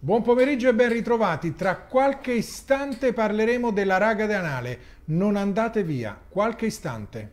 Buon pomeriggio e ben ritrovati. Tra qualche istante parleremo della raga anale. Non andate via, qualche istante.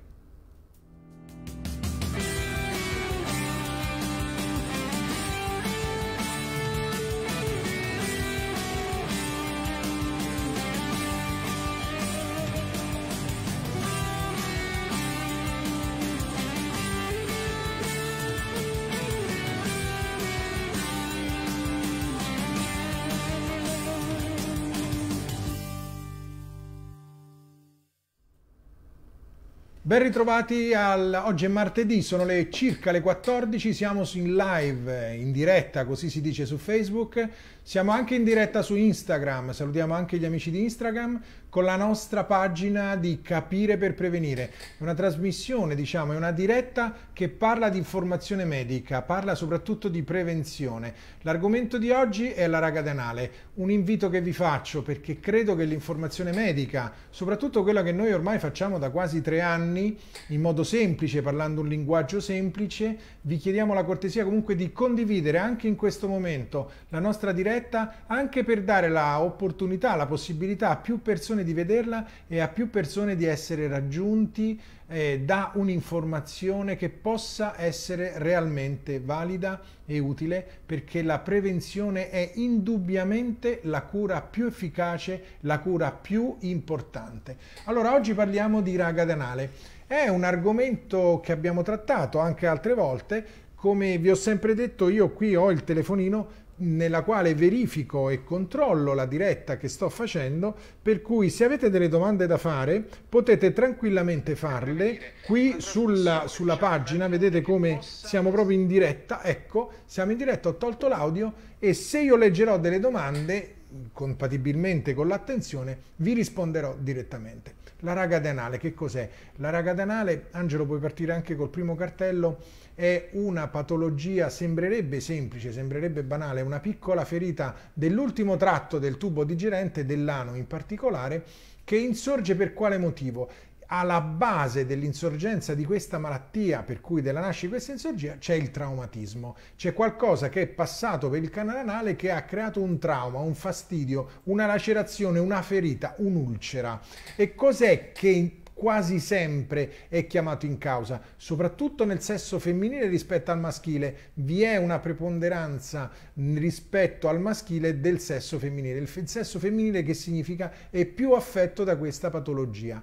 Ben ritrovati, al... oggi è martedì, sono le circa le 14, siamo in live, in diretta, così si dice su Facebook, siamo anche in diretta su Instagram, salutiamo anche gli amici di Instagram, con la nostra pagina di Capire per Prevenire. È una trasmissione, diciamo, è una diretta che parla di informazione medica, parla soprattutto di prevenzione. L'argomento di oggi è la raga danale. Un invito che vi faccio perché credo che l'informazione medica, soprattutto quella che noi ormai facciamo da quasi tre anni, in modo semplice, parlando un linguaggio semplice, vi chiediamo la cortesia comunque di condividere anche in questo momento la nostra diretta anche per dare la opportunità, la possibilità a più persone di vederla e a più persone di essere raggiunti eh, da un'informazione che possa essere realmente valida e utile perché la prevenzione è indubbiamente la cura più efficace, la cura più importante. Allora oggi parliamo di raga danale. È un argomento che abbiamo trattato anche altre volte, come vi ho sempre detto io qui ho il telefonino nella quale verifico e controllo la diretta che sto facendo, per cui se avete delle domande da fare potete tranquillamente farle qui sulla, sulla pagina, vedete come siamo proprio in diretta, ecco, siamo in diretta, ho tolto l'audio e se io leggerò delle domande, compatibilmente con l'attenzione, vi risponderò direttamente. La raga denale, che cos'è? La raga denale, Angelo puoi partire anche col primo cartello, è una patologia, sembrerebbe semplice, sembrerebbe banale, una piccola ferita dell'ultimo tratto del tubo digerente, dell'ano in particolare, che insorge per quale motivo? alla base dell'insorgenza di questa malattia, per cui della nascita di questa insorgia, c'è il traumatismo. C'è qualcosa che è passato per il canale anale che ha creato un trauma, un fastidio, una lacerazione, una ferita, un'ulcera. E cos'è che quasi sempre è chiamato in causa, soprattutto nel sesso femminile rispetto al maschile. Vi è una preponderanza rispetto al maschile del sesso femminile, il sesso femminile che significa è più affetto da questa patologia.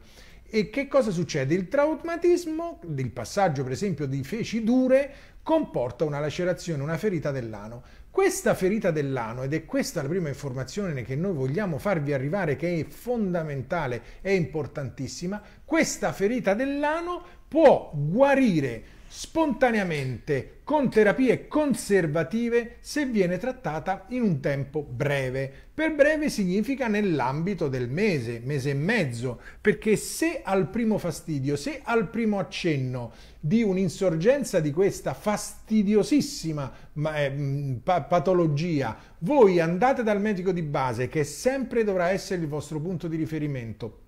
E che cosa succede? Il traumatismo, il passaggio per esempio di feci dure, comporta una lacerazione, una ferita dell'ano. Questa ferita dell'ano, ed è questa la prima informazione che noi vogliamo farvi arrivare, che è fondamentale, è importantissima, questa ferita dell'ano può guarire spontaneamente con terapie conservative se viene trattata in un tempo breve. Per breve significa nell'ambito del mese, mese e mezzo, perché se al primo fastidio, se al primo accenno di un'insorgenza di questa fastidiosissima eh, patologia, voi andate dal medico di base, che sempre dovrà essere il vostro punto di riferimento,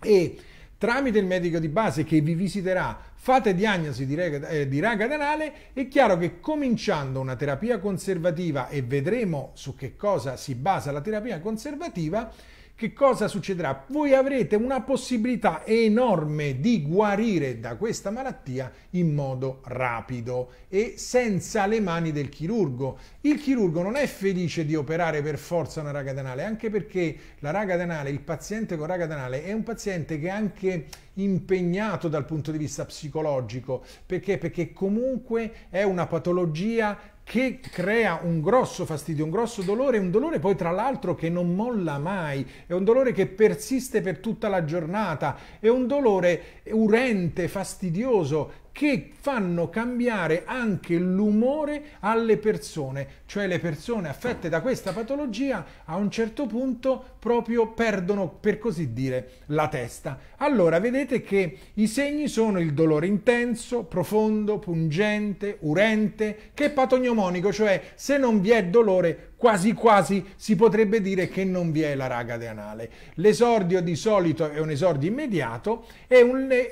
e tramite il medico di base che vi visiterà fate diagnosi di raga, eh, di raga danale, è chiaro che cominciando una terapia conservativa e vedremo su che cosa si basa la terapia conservativa, che cosa succederà? Voi avrete una possibilità enorme di guarire da questa malattia in modo rapido e senza le mani del chirurgo. Il chirurgo non è felice di operare per forza una raga danale, anche perché la raga danale, il paziente con raga danale è un paziente che è anche impegnato dal punto di vista psicologico, perché? Perché comunque è una patologia che crea un grosso fastidio, un grosso dolore, un dolore poi tra l'altro che non molla mai, è un dolore che persiste per tutta la giornata, è un dolore urente, fastidioso, che fanno cambiare anche l'umore alle persone, cioè le persone affette da questa patologia a un certo punto proprio perdono, per così dire, la testa. Allora vedete che i segni sono il dolore intenso, profondo, pungente, urente, che è patognomonico, cioè se non vi è dolore quasi quasi si potrebbe dire che non vi è la raga de anale. L'esordio di solito è un esordio immediato e, un, e,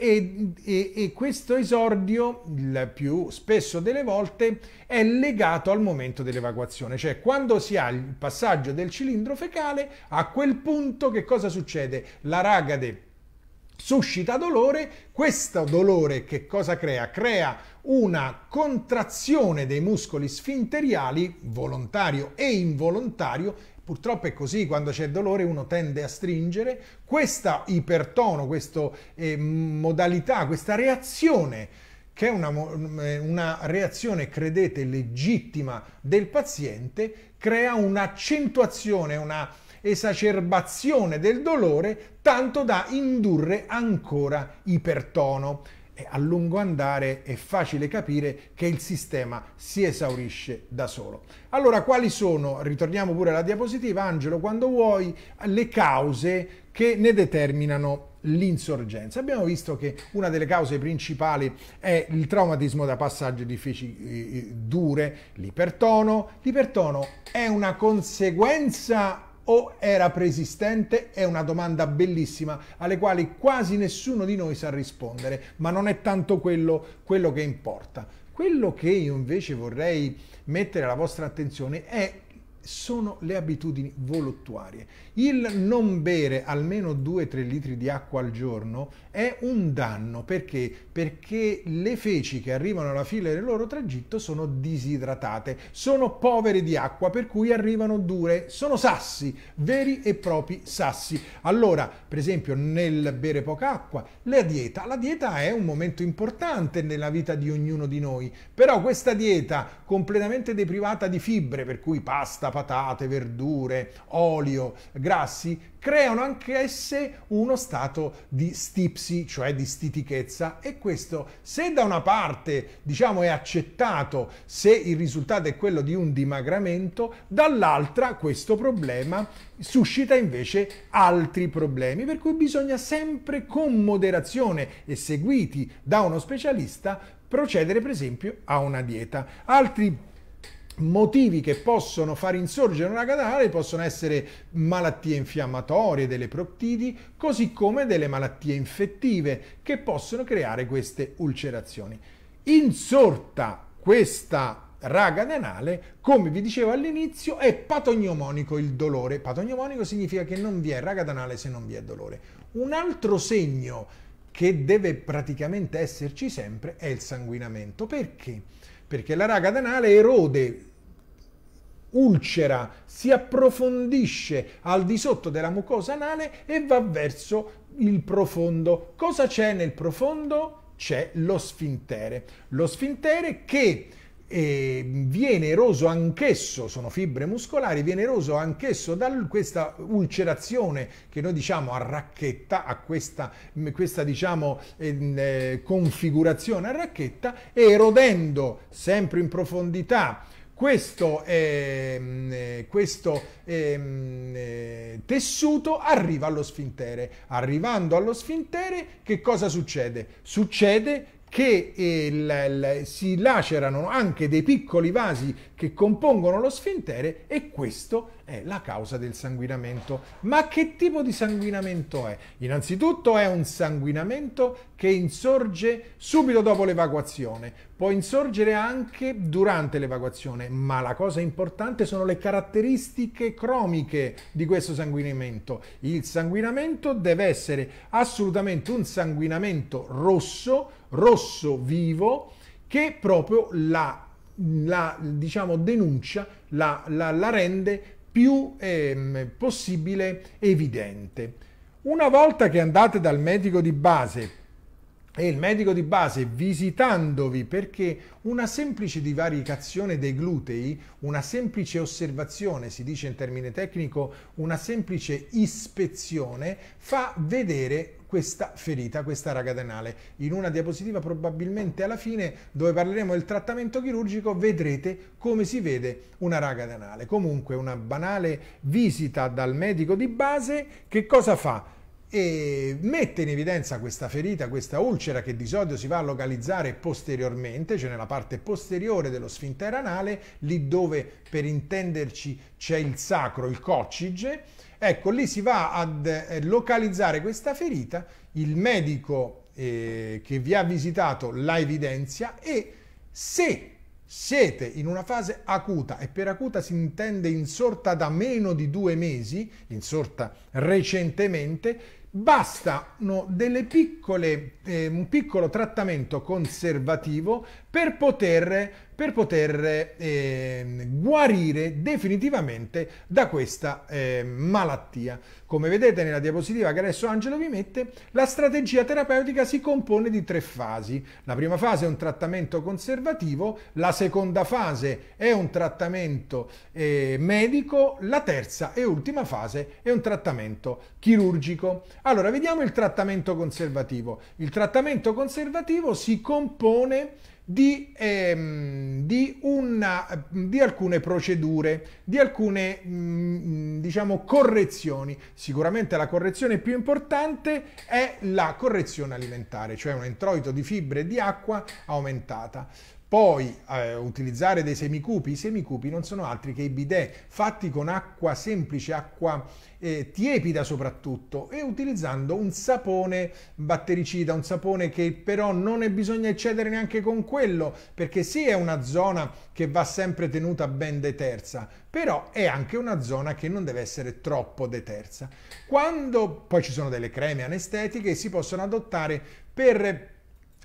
e, e, questo esordio, il più spesso delle volte, è legato al momento dell'evacuazione, cioè quando si ha il passaggio del cilindro fecale, a quel punto che cosa succede? La raga de suscita dolore, questo dolore che cosa crea? Crea una contrazione dei muscoli sfinteriali, volontario e involontario, Purtroppo è così, quando c'è dolore uno tende a stringere. Questa ipertono, questa eh, modalità, questa reazione, che è una, eh, una reazione, credete, legittima del paziente, crea un'accentuazione, una esacerbazione del dolore tanto da indurre ancora ipertono. E a lungo andare è facile capire che il sistema si esaurisce da solo. Allora, quali sono, ritorniamo pure alla diapositiva, Angelo, quando vuoi, le cause che ne determinano l'insorgenza. Abbiamo visto che una delle cause principali è il traumatismo da passaggio di feci eh, dure, l'ipertono. L'ipertono è una conseguenza o era preesistente? È una domanda bellissima alle quali quasi nessuno di noi sa rispondere, ma non è tanto quello, quello che importa. Quello che io invece vorrei mettere alla vostra attenzione è, sono le abitudini voluttuarie. Il non bere almeno 2-3 litri di acqua al giorno è un danno perché? Perché le feci che arrivano alla fine del loro tragitto sono disidratate, sono povere di acqua per cui arrivano dure, sono sassi, veri e propri sassi. Allora, per esempio, nel bere poca acqua, la dieta, la dieta è un momento importante nella vita di ognuno di noi, però questa dieta completamente deprivata di fibre, per cui pasta, patate, verdure, olio, grassi creano anch'esse uno stato di stipsi, cioè di stitichezza e questo se da una parte diciamo è accettato se il risultato è quello di un dimagramento, dall'altra questo problema suscita invece altri problemi, per cui bisogna sempre con moderazione e seguiti da uno specialista procedere per esempio a una dieta. Altri motivi che possono far insorgere una catarrale possono essere malattie infiammatorie, delle proptiti, così come delle malattie infettive che possono creare queste ulcerazioni. Insorta questa raga denale, come vi dicevo all'inizio, è patognomonico il dolore. Patognomonico significa che non vi è raga denale se non vi è dolore. Un altro segno che deve praticamente esserci sempre è il sanguinamento. Perché? perché la raga danale erode ulcera, si approfondisce al di sotto della mucosa anale e va verso il profondo. Cosa c'è nel profondo? C'è lo sfintere. Lo sfintere che e viene eroso anch'esso, sono fibre muscolari, viene eroso anch'esso da questa ulcerazione che noi diciamo a racchetta, a questa, questa diciamo, ehm, eh, configurazione a racchetta, e erodendo sempre in profondità questo, ehm, eh, questo ehm, eh, tessuto arriva allo sfintere. Arrivando allo sfintere, che cosa succede? Succede che il, il, si lacerano anche dei piccoli vasi che compongono lo sfintere e questo è la causa del sanguinamento. Ma che tipo di sanguinamento è? Innanzitutto è un sanguinamento che insorge subito dopo l'evacuazione, può insorgere anche durante l'evacuazione, ma la cosa importante sono le caratteristiche cromiche di questo sanguinamento. Il sanguinamento deve essere assolutamente un sanguinamento rosso, rosso vivo, che proprio la la diciamo, denuncia la, la, la rende più eh, possibile evidente. Una volta che andate dal medico di base e il medico di base visitandovi perché una semplice divaricazione dei glutei, una semplice osservazione, si dice in termine tecnico, una semplice ispezione, fa vedere questa ferita, questa raga denale. In una diapositiva probabilmente alla fine dove parleremo del trattamento chirurgico vedrete come si vede una raga denale. Comunque una banale visita dal medico di base che cosa fa? e mette in evidenza questa ferita, questa ulcera che di solito si va a localizzare posteriormente, cioè nella parte posteriore dello sfintere anale, lì dove per intenderci c'è il sacro, il coccige. Ecco, lì si va a eh, localizzare questa ferita, il medico eh, che vi ha visitato la evidenzia e se siete in una fase acuta e per acuta si intende insorta da meno di due mesi, insorta recentemente, bastano delle piccole, eh, un piccolo trattamento conservativo per poter, per poter eh, guarire definitivamente da questa eh, malattia. Come vedete nella diapositiva che adesso Angelo vi mette, la strategia terapeutica si compone di tre fasi. La prima fase è un trattamento conservativo, la seconda fase è un trattamento eh, medico, la terza e ultima fase è un trattamento chirurgico. Allora, vediamo il trattamento conservativo. Il trattamento conservativo si compone di, ehm, di, una, di, alcune procedure, di alcune mh, mm, diciamo, correzioni. Sicuramente la correzione più importante è la correzione alimentare, cioè un introito di fibre e di acqua aumentata. Poi eh, utilizzare dei semicupi, i semicupi non sono altri che i bidet fatti con acqua semplice, acqua eh, tiepida soprattutto e utilizzando un sapone battericida, un sapone che però non bisogna eccedere neanche con quello perché sì è una zona che va sempre tenuta ben detersa, però è anche una zona che non deve essere troppo detersa. Quando poi ci sono delle creme anestetiche si possono adottare per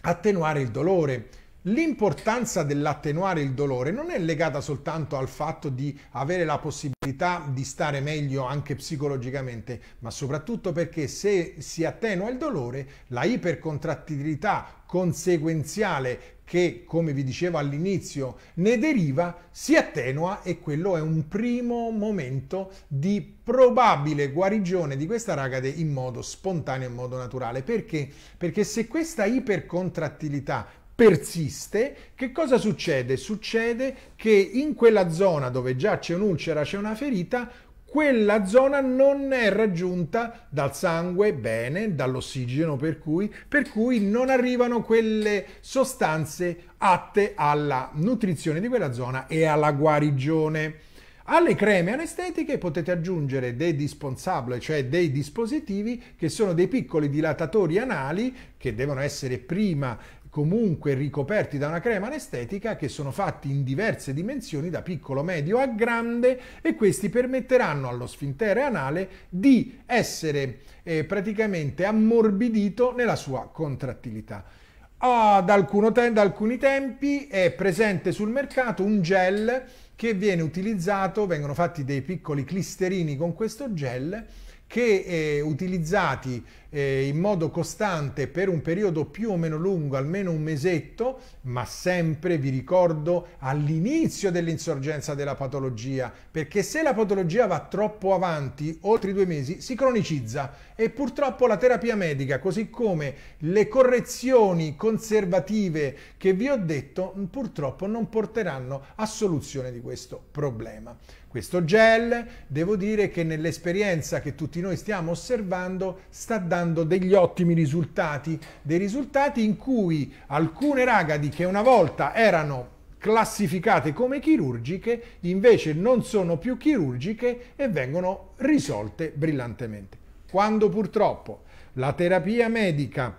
attenuare il dolore L'importanza dell'attenuare il dolore non è legata soltanto al fatto di avere la possibilità di stare meglio anche psicologicamente, ma soprattutto perché se si attenua il dolore, la ipercontrattilità conseguenziale che, come vi dicevo all'inizio, ne deriva, si attenua e quello è un primo momento di probabile guarigione di questa ragade in modo spontaneo, in modo naturale. Perché? Perché se questa ipercontrattilità persiste, che cosa succede? Succede che in quella zona dove già c'è un'ulcera, c'è una ferita, quella zona non è raggiunta dal sangue bene, dall'ossigeno per cui, per cui non arrivano quelle sostanze atte alla nutrizione di quella zona e alla guarigione. Alle creme anestetiche potete aggiungere dei disponsable, cioè dei dispositivi che sono dei piccoli dilatatori anali che devono essere prima comunque ricoperti da una crema anestetica che sono fatti in diverse dimensioni da piccolo, medio a grande e questi permetteranno allo sfintere anale di essere eh, praticamente ammorbidito nella sua contrattilità. Ad, te ad alcuni tempi è presente sul mercato un gel che viene utilizzato, vengono fatti dei piccoli clisterini con questo gel che eh, utilizzati eh, in modo costante per un periodo più o meno lungo, almeno un mesetto, ma sempre, vi ricordo, all'inizio dell'insorgenza della patologia, perché se la patologia va troppo avanti, oltre i due mesi, si cronicizza e purtroppo la terapia medica, così come le correzioni conservative che vi ho detto, purtroppo non porteranno a soluzione di questo problema. Questo gel, devo dire che nell'esperienza che tutti noi stiamo osservando, sta dando degli ottimi risultati, dei risultati in cui alcune ragadi che una volta erano classificate come chirurgiche, invece non sono più chirurgiche e vengono risolte brillantemente. Quando purtroppo la terapia medica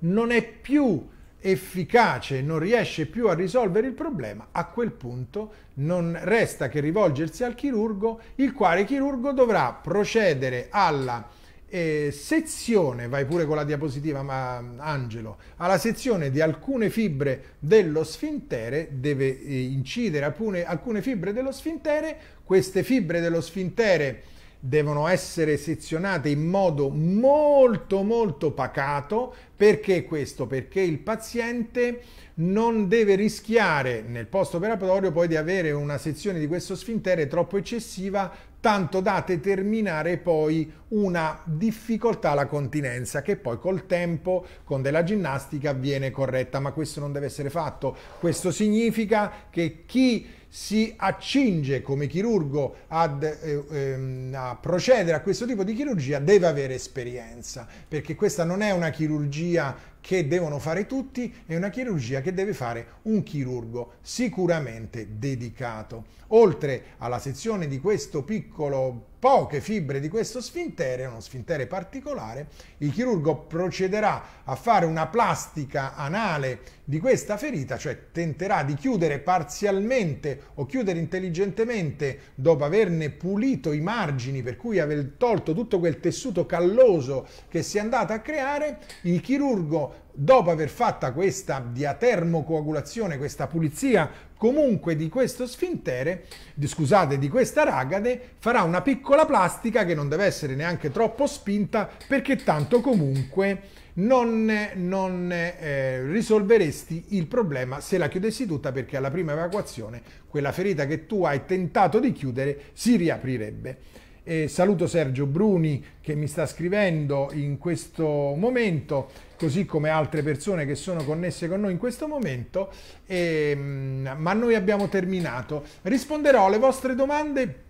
non è più efficace non riesce più a risolvere il problema, a quel punto non resta che rivolgersi al chirurgo, il quale chirurgo dovrà procedere alla eh, sezione, vai pure con la diapositiva ma, mm, Angelo, alla sezione di alcune fibre dello sfintere, deve eh, incidere alcune, alcune fibre dello sfintere, queste fibre dello sfintere devono essere sezionate in modo molto molto pacato. Perché questo? Perché il paziente non deve rischiare nel post-operatorio poi di avere una sezione di questo sfintere troppo eccessiva, tanto da determinare poi una difficoltà alla continenza che poi col tempo, con della ginnastica, viene corretta. Ma questo non deve essere fatto. Questo significa che chi si accinge come chirurgo ad, eh, ehm, a procedere a questo tipo di chirurgia deve avere esperienza, perché questa non è una chirurgia che devono fare tutti e una chirurgia che deve fare un chirurgo sicuramente dedicato. Oltre alla sezione di questo piccolo poche fibre di questo sfintere, uno sfintere particolare, il chirurgo procederà a fare una plastica anale di questa ferita, cioè tenterà di chiudere parzialmente o chiudere intelligentemente dopo averne pulito i margini, per cui aver tolto tutto quel tessuto calloso che si è andato a creare, il chirurgo dopo aver fatto questa diatermocoagulazione, questa pulizia comunque di questo sfintere, di, scusate, di questa ragade, farà una piccola plastica che non deve essere neanche troppo spinta perché tanto comunque non, non eh, risolveresti il problema se la chiudessi tutta perché alla prima evacuazione quella ferita che tu hai tentato di chiudere si riaprirebbe. Eh, saluto Sergio Bruni che mi sta scrivendo in questo momento così come altre persone che sono connesse con noi in questo momento, e, ehm, ma noi abbiamo terminato. Risponderò alle vostre domande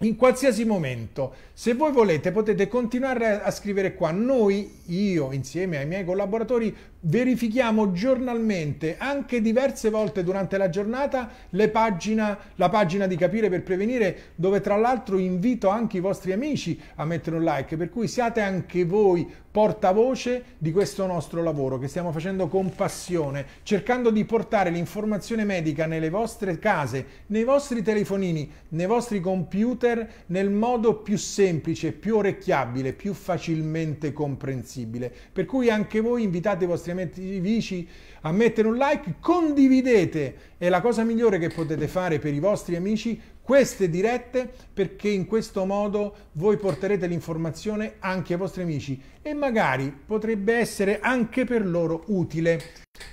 in qualsiasi momento. Se voi volete potete continuare a scrivere qua. Noi, io insieme ai miei collaboratori, verifichiamo giornalmente, anche diverse volte durante la giornata, pagina, la pagina di Capire per Prevenire, dove tra l'altro invito anche i vostri amici a mettere un like, per cui siate anche voi portavoce di questo nostro lavoro che stiamo facendo con passione, cercando di portare l'informazione medica nelle vostre case, nei vostri telefonini, nei vostri computer, computer nel modo più semplice, più orecchiabile, più facilmente comprensibile. Per cui anche voi invitate i vostri amici a mettere un like, condividete, è la cosa migliore che potete fare per i vostri amici, queste dirette perché in questo modo voi porterete l'informazione anche ai vostri amici e magari potrebbe essere anche per loro utile.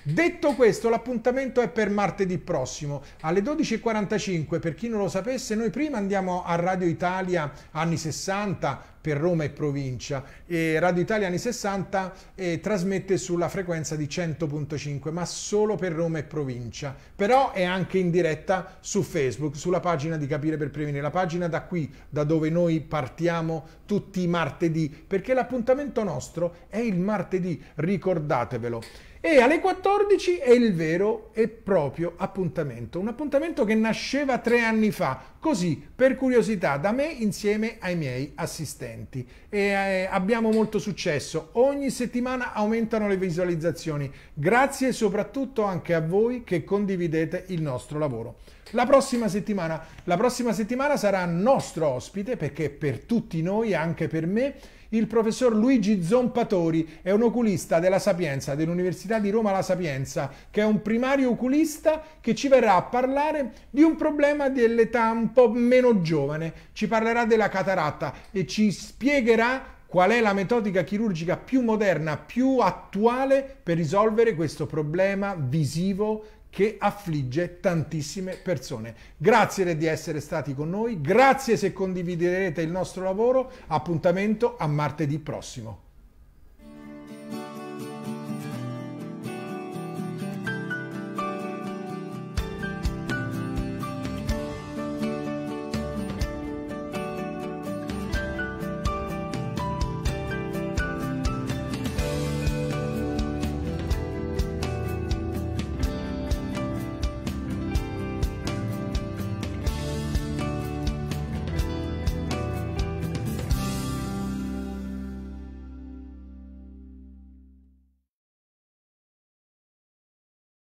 Detto questo, l'appuntamento è per martedì prossimo alle 12.45. Per chi non lo sapesse, noi prima andiamo a Radio Italia anni 60, per Roma e provincia. E Radio Italia anni 60 eh, trasmette sulla frequenza di 100.5, ma solo per Roma e provincia. Però è anche in diretta su Facebook, sulla pagina di Capire per Prevenire, la pagina da qui, da dove noi partiamo tutti i martedì, perché l'appuntamento nostro è il martedì, ricordatevelo e alle 14 è il vero e proprio appuntamento, un appuntamento che nasceva tre anni fa, così per curiosità da me insieme ai miei assistenti e eh, abbiamo molto successo, ogni settimana aumentano le visualizzazioni, grazie soprattutto anche a voi che condividete il nostro lavoro. La prossima, settimana, la prossima settimana sarà nostro ospite perché per tutti noi, anche per me, il professor Luigi Zompatori è un oculista della Sapienza, dell'Università di Roma La Sapienza, che è un primario oculista che ci verrà a parlare di un problema dell'età un po' meno giovane. Ci parlerà della cataratta e ci spiegherà qual è la metodica chirurgica più moderna, più attuale per risolvere questo problema visivo che affligge tantissime persone. Grazie di essere stati con noi, grazie se condividerete il nostro lavoro, appuntamento a martedì prossimo.